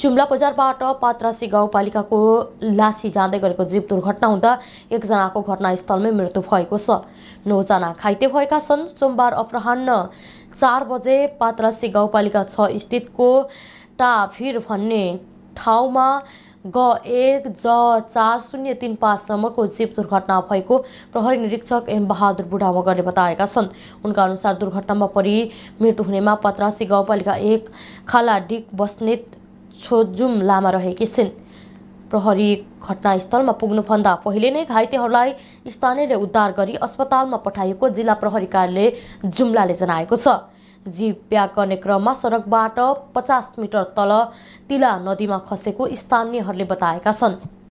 जुम्ला बजारबाट पात्रासी गाउँपालिकाको लासी जाँदै गरेको जीव दुर्घटना हुँदा एकजनाको घटनास्थलमै मृत्यु भएको छ नौजना घाइते भएका छन् सोमबार अपराह चार बजे पात्रासी गाउँपालिका छ स्थितको टाफिर भन्ने ठाउँमा ग एक ज चार शून्य तिन पाँच नम्बरको जीव दुर्घटना भएको प्रहरी निरीक्षक एम बहादुर बुढा मगरले बताएका छन् उनका अनुसार दुर्घटनामा परि मृत्यु हुनेमा पत्रासी गाउँपालिका एक खाला खालाडिक बस्नेत छोजुम लामा रहेकी छिन् प्रहरी घटनास्थलमा पुग्नुभन्दा पहिले नै घाइतेहरूलाई स्थानीयले उद्धार गरी अस्पतालमा पठाइएको जिल्ला प्रहरी कार्यालय जुम्लाले जनाएको छ जीव प्याग गर्ने क्रममा सडकबाट पचास मिटर तल तिला नदीमा खसेको स्थानीयहरूले बताएका छन्